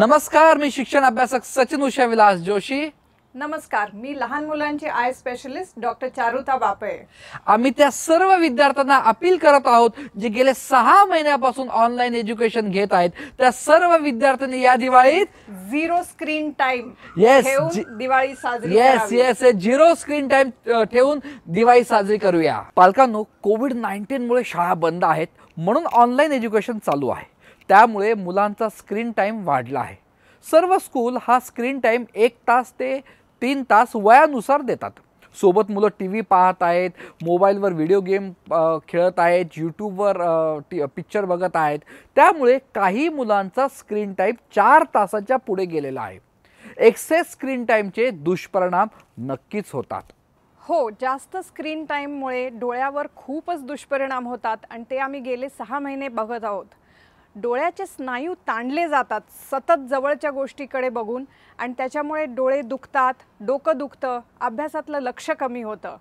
नमस्कार मी शिक्षण अभ्यासक सचिन उषा विलास जोशी नमस्कार मी लहान मुलांची आय स्पेशलिस्ट डॉक्टर चारुता बापे आम्ही त्या सर्व विद्यार्थ्यांना अपील करत आहोत जे गेले सहा महिन्यापासून ऑनलाईन एज्युकेशन घेत आहेत त्या सर्व विद्यार्थ्यांनी या दिवाळीत zero screen time yes Diwali साजरी yes yes yes zero screen time ठेवून दिवाळी साजरी करूया पालकांनो कोविड नाईन्टीन मुळे शाळा बंद आहेत म्हणून ऑनलाईन एज्युकेशन चालू आहे त्यामुळे मुलांचा स्क्रीन टाईम वाढला आहे सर्व स्कूल हा स्क्रीन टाईम एक तास ते तीन तास वयानुसार देतात सोबत मुलं टी व्ही पाहत आहेत मोबाईलवर व्हिडिओ गेम खेळत आहेत यूट्यूबवर टी पिक्चर बघत आहेत त्यामुळे काही मुलांचा स्क्रीन टाईम चार तासाच्या पुढे गेलेला आहे एक्सेस स्क्रीन टाईमचे दुष्परिणाम नक्कीच होतात हो जास्त स्क्रीन टाईममुळे डोळ्यावर खूपच दुष्परिणाम होतात आणि ते आम्ही गेले सहा महिने बघत आहोत डोळ्याचे स्नायू ताणले जातात सतत जवळच्या गोष्टीकडे बघून आणि त्याच्यामुळे डोळे दुखतात डोकं दुखतं अभ्यासातलं लक्ष कमी होतं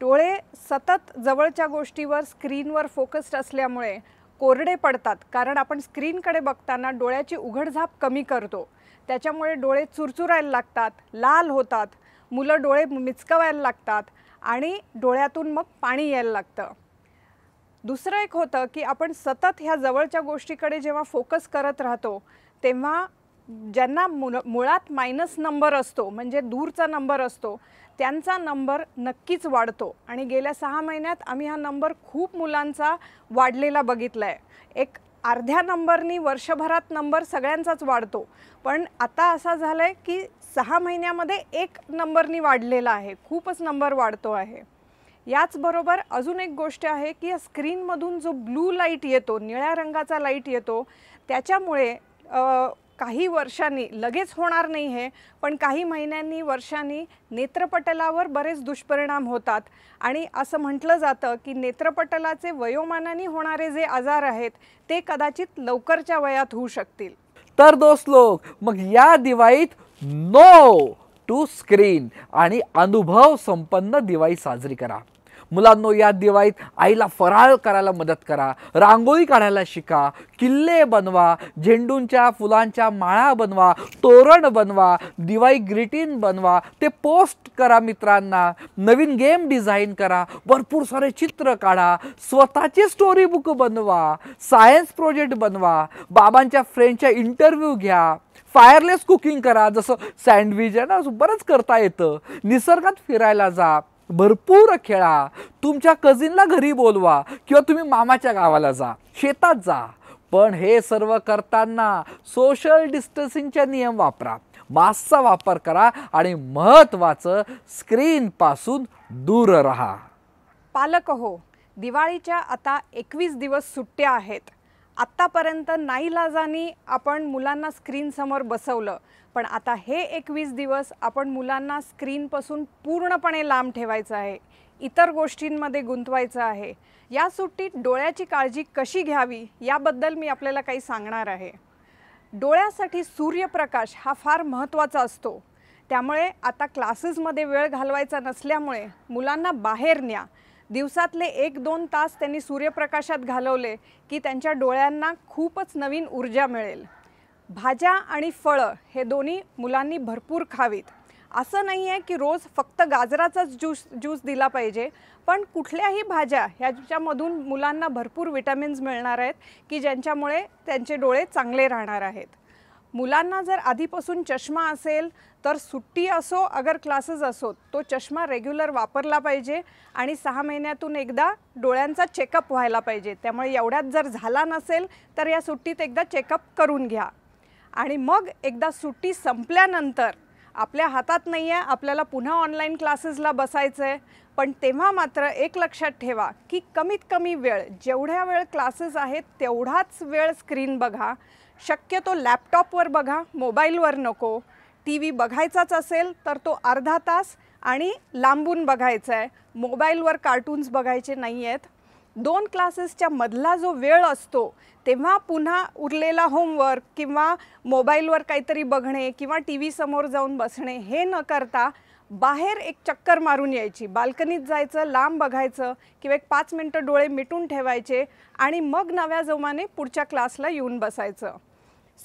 डोळे सतत जवळच्या गोष्टीवर स्क्रीनवर फोकस्ड असल्यामुळे कोरडे पडतात कारण आपण स्क्रीनकडे बघताना डोळ्याची उघडझाप कमी करतो त्याच्यामुळे डोळे चुरचुरायला लागतात लाल होतात मुलं डोळे मिचकवायला लागतात आणि डोळ्यातून मग पाणी यायला लागतं दुसरं एक होतं की आपण सतत ह्या जवळच्या गोष्टीकडे जेव्हा फोकस करत राहतो तेव्हा ज्यांना मुल मुळात मायनस नंबर असतो म्हणजे दूरचा नंबर असतो त्यांचा नंबर नक्कीच वाढतो आणि गेल्या सहा महिन्यात आम्ही हा नंबर खूप मुलांचा वाढलेला बघितला आहे एक अर्ध्या नंबरनी वर्षभरात नंबर सगळ्यांचाच वाढतो पण आता असा झालं आहे की सहा महिन्यामध्ये एक नंबरनी वाढलेला आहे खूपच नंबर वाढतो आहे याचबरोबर अजून एक गोष्ट आहे की या स्क्रीनमधून जो ब्लू लाईट येतो निळ्या रंगाचा लाईट येतो त्याच्यामुळे काही वर्षांनी लगेच होणार नाही हे पण काही महिन्यांनी वर्षांनी नेत्रपटलावर बरेच दुष्परिणाम होतात आणि असं म्हटलं जातं की नेत्रपटलाचे वयोमानाने होणारे जे आजार आहेत ते कदाचित लवकरच्या वयात होऊ शकतील तर दोस्त लोक मग या दिवाळीत नो टू स्क्रीन आणि अनुभव संपन्न दिवाळी साजरी करा मुलांनो या दिवाळीत आईला फराळ करायला मदत करा रांगोळी काढायला शिका किल्ले बनवा झेंडूंच्या फुलांच्या माळा बनवा तोरण बनवा दिवाळी ग्रीटिंग बनवा ते पोस्ट करा मित्रांना नवीन गेम डिझाईन करा भरपूर सारे चित्र काढा स्वतःची स्टोरी बुक बनवा सायन्स प्रोजेक्ट बनवा बाबांच्या फ्रेंडच्या इंटरव्ह्यू घ्या फायरलेस कुकिंग करा जसं सँडविच आहे ना बरंच करता येतं निसर्गात फिरायला जा भरपूर खेळा तुमच्या कझिनला घरी बोलवा किंवा तुम्ही मामाच्या गावाला जा शेतात जा पण हे सर्व करताना सोशल डिस्टन्सिंगचे नियम वापरा मास्कचा वापर करा आणि महत्त्वाचं स्क्रीनपासून दूर राहा पालक हो दिवाळीच्या आता एकवीस दिवस सुट्ट्या आहेत आत्तापर्यंत नाईलाजानी आपण मुलांना स्क्रीनसमोर बसवलं पण आता हे एकवीस दिवस आपण मुलांना स्क्रीनपासून पूर्णपणे लांब ठेवायचं आहे इतर गोष्टींमध्ये गुंतवायचं आहे या सुट्टीत डोळ्याची काळजी कशी घ्यावी याबद्दल मी आपल्याला काही सांगणार आहे डोळ्यासाठी सूर्यप्रकाश हा फार महत्त्वाचा असतो त्यामुळे आता क्लासेसमध्ये वेळ घालवायचा नसल्यामुळे मुलांना बाहेर न्या दिवसातले एक दोन तास त्यांनी सूर्यप्रकाशात घालवले की त्यांच्या डोळ्यांना खूपच नवीन ऊर्जा मिळेल भाज्या आणि फळं हे दोन्ही मुलांनी भरपूर खावीत असं नाही आहे की रोज फक्त गाजराचाच ज्यूस ज्यूस दिला पाहिजे पण कुठल्याही भाज्या ह्याच्यामधून मुलांना भरपूर विटॅमिन्स मिळणार आहेत की ज्यांच्यामुळे त्यांचे डोळे चांगले राहणार आहेत मुलांना जर आधीपासून चष्मा असेल तर सुट्टी असो अगर क्लासेस असो तो चष्मा रेग्युलर वापरला पाहिजे आणि सहा महिन्यातून एकदा डोळ्यांचा चेकअप व्हायला पाहिजे त्यामुळे एवढ्यात जर झाला नसेल तर या सुट्टीत एकदा चेकअप करून घ्या आणि मग एकदा सुट्टी संपल्यानंतर आपल्या हातात नाही आहे आपल्याला पुन्हा ऑनलाईन क्लासेसला बसायचं आहे पण तेव्हा मात्र एक लक्षात ठेवा की कमीत कमी वेळ जेवढ्या वेळ क्लासेस आहेत तेवढाच वेळ स्क्रीन बघा शक्यतो लॅपटॉपवर बघा मोबाईलवर नको टी व्ही बघायचाच असेल तर तो अर्धा तास आणि लांबून बघायचा आहे मोबाईलवर कार्टून्स बघायचे नाही आहेत दोन क्लासेसच्या मधला जो वेळ असतो तेव्हा पुन्हा उरलेला होमवर्क किंवा मोबाईलवर काहीतरी बघणे किंवा टी समोर जाऊन बसणे हे न करता बाहेर एक चक्कर मारून यायची बाल्कनीत जायचं लांब बघायचं किंवा एक पाच मिनटं डोळे मिटून ठेवायचे आणि मग नव्या जोमाने पुढच्या क्लासला येऊन बसायचं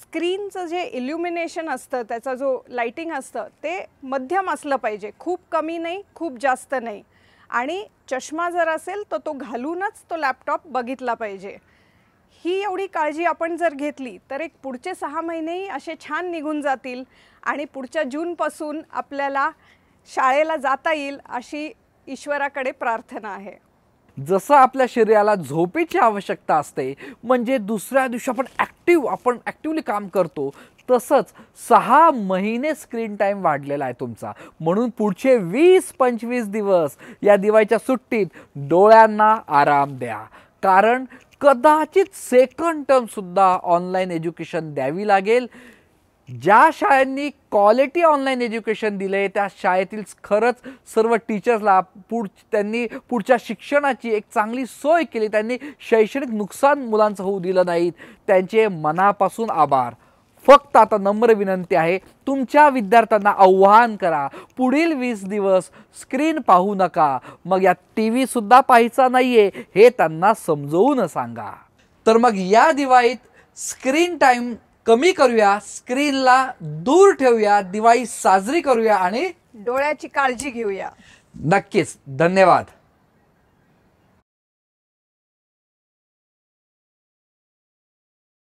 स्क्रीनचं जे इल्युमिनेशन असतं त्याचा जो लाइटिंग असतं ते मध्यम असलं पाहिजे खूप कमी नाही खूप जास्त नाही आणि चष्मा जर असेल तर तो घालूनच तो लॅपटॉप बघितला पाहिजे ही एवढी काळजी आपण जर घेतली तर एक पुढचे सहा महिनेही असे छान निघून जातील आणि पुढच्या जूनपासून आपल्याला शाळेला जाता येईल अशी ईश्वराकडे प्रार्थना आहे जसं आपल्या शरीराला झोपेची आवश्यकता असते म्हणजे दुसऱ्या दिवशी आपण ॲक्टिव्ह आपण ॲक्टिवली काम करतो तसंच सहा महिने स्क्रीन टाईम वाढलेला आहे तुमचा म्हणून पुढचे वीस पंचवीस दिवस या दिवाळीच्या सुट्टीत डोळ्यांना आराम द्या कारण कदाचित सेकंड टर्मसुद्धा ऑनलाईन एज्युकेशन द्यावी लागेल ज्या शाळांनी क्वालिटी ऑनलाईन एज्युकेशन दिलं आहे त्या शाळेतील खरंच सर्व टीचर्सला पुढ त्यांनी पुढच्या शिक्षणाची एक चांगली सोय केली त्यांनी शैक्षणिक नुकसान मुलांचं होऊ दिलं नाही त्यांचे मनापासून आभार फक्त आता नम्र विनंती आहे तुमच्या विद्यार्थ्यांना आव्हान करा पुढील वीस दिवस स्क्रीन पाहू नका मग या टी व्हीसुद्धा पाहायचा नाही आहे हे त्यांना समजवून सांगा तर मग या दिवाळीत स्क्रीन टाईम कमी करूया स्क्रीनला दूर ठेवूया दिवाळी साजरी करूया आणि डोळ्याची काळजी घेऊया नक्कीच धन्यवाद